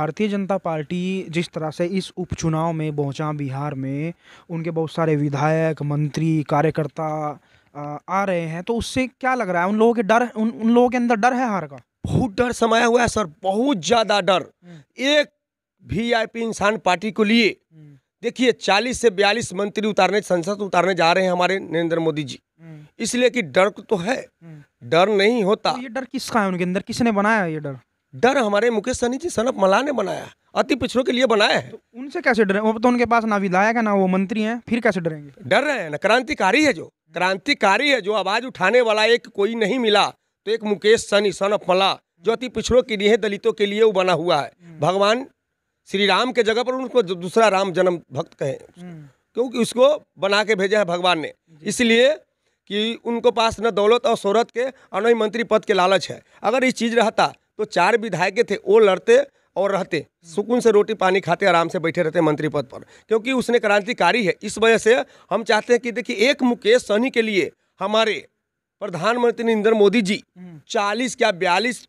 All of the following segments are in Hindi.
भारतीय जनता पार्टी जिस तरह से इस उपचुनाव में पहुंचा बिहार में उनके बहुत सारे विधायक मंत्री कार्यकर्ता आ रहे हैं तो उससे क्या लग रहा है उन लोगों के डर उन उन लोगों के अंदर डर है हार का बहुत डर समाया हुआ है सर बहुत ज़्यादा डर हम्म। एक आई पी इंसान पार्टी को लिए हम्म। देखिए 40 से 42 मंत्री उतारने संसद उतारने जा रहे हैं हमारे नरेंद्र मोदी जी हम्म। इसलिए कि डर तो है डर नहीं होता तो ये डर किसका है उनके अंदर किसने बनाया ये डर डर हमारे मुकेश सनी जी सनप मला ने बनाया अति पिछड़ों के लिए बनाया है तो उनसे कैसे डरे वो तो उनके पास ना विधायक है ना वो मंत्री हैं फिर कैसे डरेंगे डर रहे हैं ना क्रांतिकारी है जो क्रांतिकारी है जो आवाज उठाने वाला एक कोई नहीं मिला तो एक मुकेश सनी सनप मला जो अति पिछड़ों के लिए दलितों के लिए वो बना हुआ है हम्म। भगवान श्री राम के जगह पर उनको दूसरा राम जन्म भक्त कहे हम्म। क्योंकि उसको बना के भेजा है भगवान ने इसलिए कि उनको पास न दौलत और शोहरत के और न ही मंत्री पद के लालच है अगर ये चीज़ रहता तो चार विधायक थे वो लड़ते और रहते सुकून से रोटी पानी खाते आराम से बैठे रहते मंत्री पद पर क्योंकि उसने क्रांतिकारी है इस वजह से हम चाहते हैं कि देखिए एक मुकेश सहनी के लिए हमारे प्रधानमंत्री नरेंद्र मोदी जी हम्म। चालीस क्या बयालीस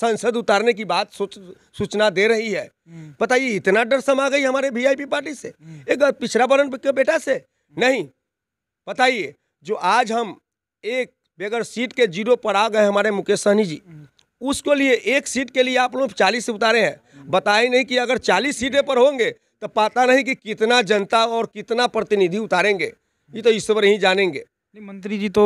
संसद उतारने की बात सूचना दे रही है हम्म। बताइए इतना डर समा गई हमारे वी पार्टी से हम्म। एक पिछड़ा वर्ण के बेटा से नहीं बताइए जो आज हम एक बगैर सीट के जीरो पर आ गए हमारे मुकेश सहनी जी उसको लिए एक सीट के लिए आप लोग चालीस उतारे हैं बताए नहीं कि अगर चालीस सीटें पर होंगे तो पता नहीं कि कितना जनता और कितना प्रतिनिधि उतारेंगे ये तो ईश्वर ही जानेंगे मंत्री जी तो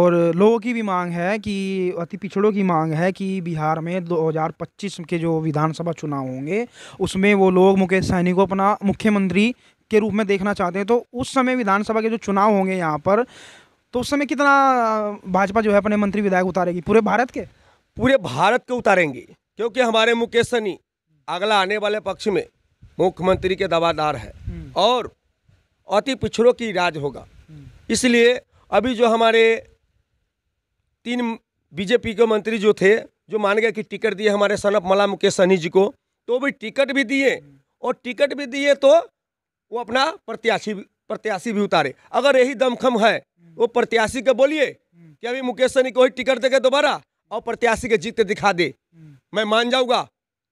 और लोगों की भी मांग है कि अति पिछड़ों की मांग है कि बिहार में 2025 के जो विधानसभा चुनाव होंगे उसमें वो लोग मुकेश सहनी को अपना मुख्यमंत्री के रूप में देखना चाहते हैं तो उस समय विधानसभा के जो चुनाव होंगे यहाँ पर तो उस समय कितना भाजपा जो है अपने मंत्री विधायक उतारेगी पूरे भारत के पूरे भारत को उतारेंगे क्योंकि हमारे मुकेश सनी अगला आने वाले पक्ष में मुख्यमंत्री के दवादार है हम्म। और अति पिछड़ों की राज होगा हम्म। इसलिए अभी जो हमारे तीन बीजेपी के मंत्री जो थे जो मान गए कि टिकट दिए हमारे सनप मला मुकेश सहनी जी को तो भी टिकट भी दिए और टिकट भी दिए तो वो अपना प्रत्याशी प्रत्याशी भी उतारे अगर यही दमखम है हम्म। वो प्रत्याशी के बोलिए कि अभी मुकेश सहनी को ही टिकट देगा दोबारा और प्रत्याशी के जीत दिखा दे हम्म। मैं मान जाऊंगा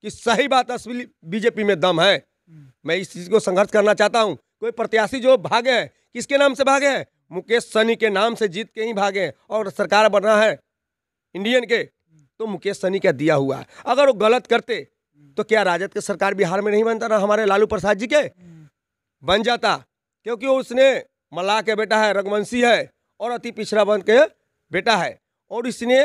कि सही बात असली बीजेपी में दम है हम्म। मैं इस चीज़ को संघर्ष करना चाहता हूँ कोई प्रत्याशी जो भागे हैं किसके नाम से भागे हैं मुकेश सनी के नाम से जीत के ही भागे हैं और सरकार बना है इंडियन के तो मुकेश सनी का दिया हुआ है अगर वो गलत करते तो क्या राजद के सरकार बिहार में नहीं बनता ना हमारे लालू प्रसाद जी के हम्म। बन जाता क्योंकि उसने मल्लाह के बेटा है रघुवंशी है और अति पिछड़ा बन के बेटा है और इसने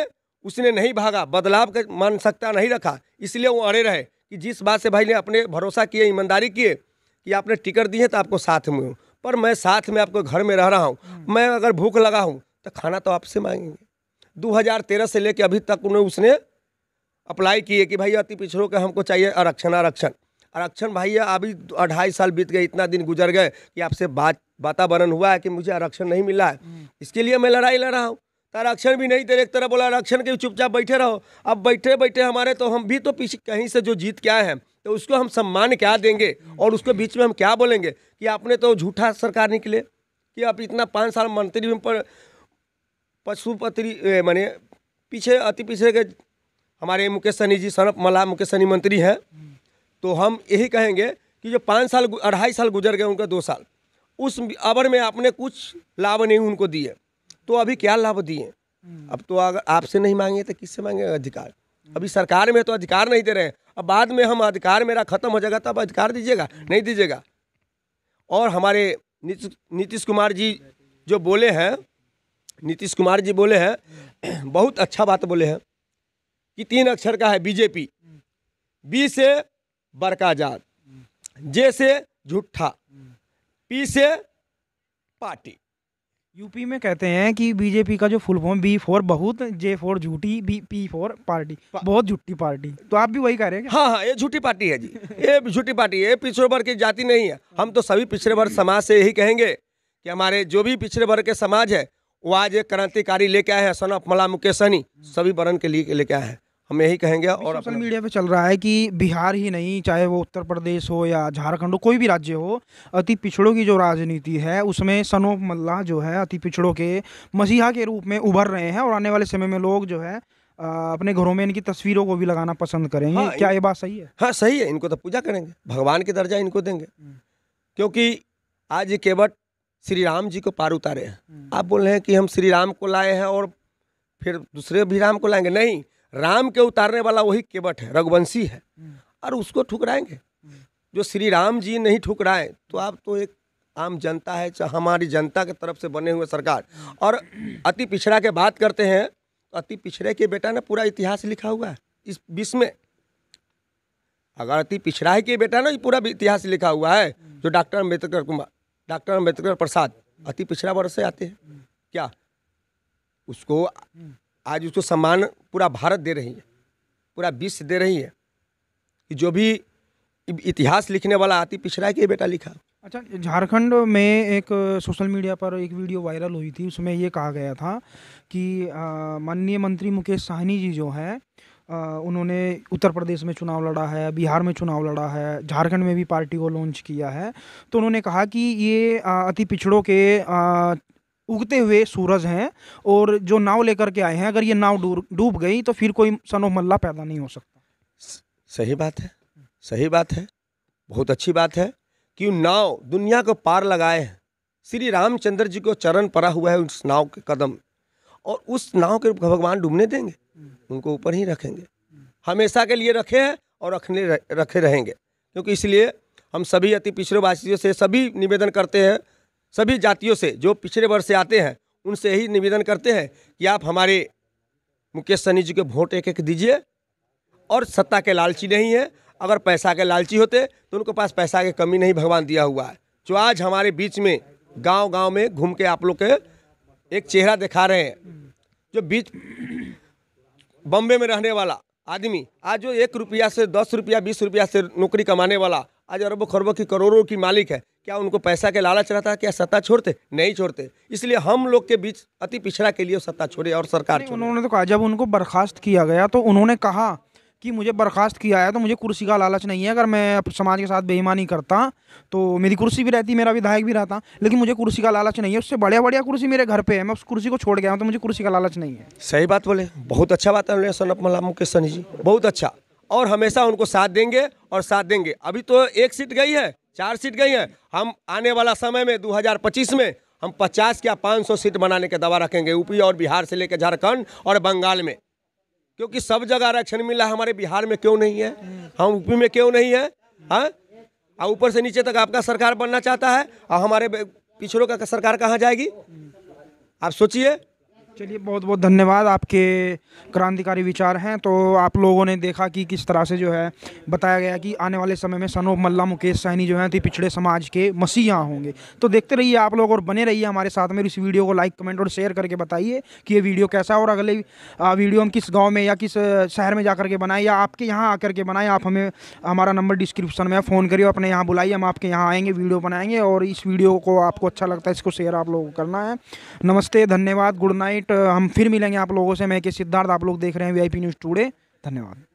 उसने नहीं भागा बदलाव का मानसिकता नहीं रखा इसलिए वो अड़े रहे कि जिस बात से भाई ने अपने भरोसा किए ईमानदारी किए कि आपने टिकट दी है तो आपको साथ में हूँ पर मैं साथ में आपको घर में रह रहा हूँ हम्म। मैं अगर भूख लगा हूँ तो खाना तो आपसे मांगेंगे 2013 से लेकर अभी तक उन्हें उसने अप्लाई किए कि भाई अति पिछड़ों का हमको चाहिए आरक्षण आरक्षण आरक्षण भैया अभी अढ़ाई साल बीत गए इतना दिन गुजर गए कि आपसे बात वातावरण हुआ है कि मुझे आरक्षण नहीं मिला है हम्म। इसके लिए मैं लड़ाई लड़ रहा हूँ आरक्षण भी नहीं दे रहे एक तरह बोला आरक्षण के चुपचाप बैठे रहो अब बैठे बैठे हमारे तो हम भी तो पीछे कहीं से जो जीत के आए हैं तो उसको हम सम्मान क्या देंगे और उसके बीच में हम क्या बोलेंगे कि आपने तो झूठा सरकार निकले कि आप इतना पाँच साल मंत्री पर पशुपति माने पीछे अति पीछे के हमारे मुकेश सनी जी सनप मला मुकेश सनी मंत्री हैं तो हम यही कहेंगे कि जो पाँच साल अढ़ाई साल गुजर गए उनका दो साल उस अवर में आपने कुछ लाभ नहीं उनको दिए तो अभी क्या लाभ दिए हम्म। अब तो अगर आपसे नहीं मांगे तो किससे मांगे अधिकार अभी सरकार में तो अधिकार नहीं दे रहे हैं अब बाद में हम अधिकार मेरा खत्म हो जाएगा तब अधिकार दीजिएगा नहीं दीजिएगा और हमारे नीतीश कुमार जी जो बोले हैं नीतीश कुमार जी बोले हैं बहुत अच्छा बात बोले हैं कि तीन अक्षर का है बीजेपी हम्म। बी से बरका जात हम्म। जे से झूठा पी से पार्टी यूपी में कहते हैं कि बीजेपी का जो फुल फॉर्म बी फोर बहुत जे फोर झूठी बी पी फोर पार्टी बहुत झूठी पार्टी तो आप भी वही कह रहे हैं हाँ हाँ ये झूठी पार्टी है जी ये झूठी पार्टी है पिछड़े वर्ग की जाति नहीं है हम तो सभी पिछड़े वर्ग समाज से यही कहेंगे कि हमारे जो भी पिछड़े वर्ग के समाज है वो आज एक क्रांतिकारी लेके आए हैं सन ऑफ मुकेश सनी सभी वर्ण के लिए लेके आए हैं हम यही कहेंगे और सोशल मीडिया पे चल रहा है कि बिहार ही नहीं चाहे वो उत्तर प्रदेश हो या झारखंड हो कोई भी राज्य हो अति पिछड़ों की जो राजनीति है उसमें सनोप मल्ला जो है अति पिछड़ों के मसीहा के रूप में उभर रहे हैं और आने वाले समय में लोग जो है अपने घरों में इनकी तस्वीरों को भी लगाना पसंद करेंगे हाँ, क्या ये बात सही है हाँ सही है इनको तो पूजा करेंगे भगवान के दर्जा इनको देंगे हम्म। क्योंकि आज ये केवट श्री राम जी को पार उतारे हैं हम्म। आप बोल रहे हैं कि हम श्री राम को लाए हैं और फिर दूसरे भी राम को लाएंगे नहीं राम के उतारने वाला वही केवट है रघुवंशी है हम्म। और उसको ठुकराएंगे जो श्री राम जी नहीं ठुकराए तो आप तो एक आम जनता है चाहे हमारी जनता के तरफ से बने हुए सरकार और अति पिछड़ा के बात करते हैं तो अति पिछड़े के बेटा ने पूरा इतिहास लिखा हुआ है इस विश्व में अगर अति पिछड़ा है के बेटा ना ये पूरा इतिहास लिखा हुआ है जो डॉक्टर अम्बेडकर कुमार डॉक्टर अम्बेडकर प्रसाद अति पिछड़ा वर्ष से आते हैं हम्म। क्या उसको आज उसको सम्मान पूरा भारत दे रही है पूरा विश्व दे रही है कि जो भी इतिहास लिखने वाला आती पिछड़ा के बेटा लिखा अच्छा झारखंड में एक सोशल मीडिया पर एक वीडियो वायरल हुई थी उसमें ये कहा गया था कि माननीय मंत्री मुकेश साहनी जी जो हैं उन्होंने उत्तर प्रदेश में चुनाव लड़ा है बिहार में चुनाव लड़ा है झारखंड में भी पार्टी को लॉन्च किया है तो उन्होंने कहा कि ये अति पिछड़ों के उगते हुए सूरज हैं और जो नाव लेकर के आए हैं अगर ये नाव डूब गई तो फिर कोई सन ऑफ मल्ला पैदा नहीं हो सकता सही बात है सही बात है बहुत अच्छी बात है कि नाव दुनिया को पार लगाए हैं श्री रामचंद्र जी को चरण परा हुआ है उस नाव के कदम और उस नाव के भगवान डूबने देंगे उनको ऊपर ही रखेंगे हमेशा के लिए रखे हैं और रखने रखे रहेंगे क्योंकि इसलिए हम सभी अति पिछड़े वासियों से सभी निवेदन करते हैं सभी जातियों से जो पिछड़े वर्ष से आते हैं उनसे यही निवेदन करते हैं कि आप हमारे मुकेश सनी जी को वोट एक एक दीजिए और सत्ता के लालची नहीं है अगर पैसा के लालची होते तो उनके पास पैसा की कमी नहीं भगवान दिया हुआ है जो आज हमारे बीच में गांव गांव में घूम के आप लोग के एक चेहरा दिखा रहे हैं जो बीच बम्बे में रहने वाला आदमी आज जो एक रुपया से दस रुपया बीस रुपया से नौकरी कमाने वाला आज अरबों खरबों की करोड़ों की मालिक है क्या उनको पैसा के लालच रहता है क्या सत्ता छोड़ते नहीं छोड़ते इसलिए हम लोग के बीच अति पिछड़ा के लिए सत्ता छोड़े और सरकार छोड़े उन्होंने तो कहा जब उनको बर्खास्त किया गया तो उन्होंने कहा कि मुझे बर्खास्त किया है तो मुझे कुर्सी का लालच नहीं है अगर मैं समाज के साथ बेईमानी करता तो मेरी कुर्सी भी रहती मेरा विधायक भी रहता लेकिन मुझे कुर्सी का लालच नहीं है उससे बढ़िया बढ़िया कुर्सी मेरे घर पे है मैं उस कुर्सी को छोड़ गया हूँ तो मुझे कुर्सी का लालच नहीं है सही बात बोले बहुत अच्छा बात है सनप मल्ला मुकेश सनी जी बहुत अच्छा और हमेशा उनको साथ देंगे और साथ देंगे अभी तो एक सीट गई है चार सीट गई हैं हम आने वाला समय में 2025 में हम 50 या 500 सीट बनाने के दवा रखेंगे यूपी और बिहार से लेकर झारखंड और बंगाल में क्योंकि सब जगह आरक्षण मिला हमारे बिहार में क्यों नहीं है हम यूपी में क्यों नहीं है हाँ और ऊपर से नीचे तक आपका सरकार बनना चाहता है और हमारे पिछड़ों का सरकार कहाँ जाएगी आप सोचिए चलिए बहुत बहुत धन्यवाद आपके क्रांतिकारी विचार हैं तो आप लोगों ने देखा कि किस तरह से जो है बताया गया कि आने वाले समय में सनो मल्ला मुकेश सहनी जो हैं थी पिछड़े समाज के मसीहा होंगे तो देखते रहिए आप लोग और बने रहिए हमारे साथ में इस वीडियो को लाइक कमेंट और शेयर करके बताइए कि ये वीडियो कैसा और अगले वीडियो हम किस गाँव में या किस शहर में जा के बनाएँ या आपके यहाँ आकर के बनाएँ आप हमें हमारा नंबर डिस्क्रिप्शन में फ़ोन करिए अपने यहाँ बुलाइए हम आपके यहाँ आएँगे वीडियो बनाएंगे और इस वीडियो को आपको अच्छा लगता है इसको शेयर आप लोगों को करना है नमस्ते धन्यवाद गुड नाइट हम फिर मिलेंगे आप लोगों से मैं के सिद्धार्थ आप लोग देख रहे हैं वी न्यूज़ टूडे धन्यवाद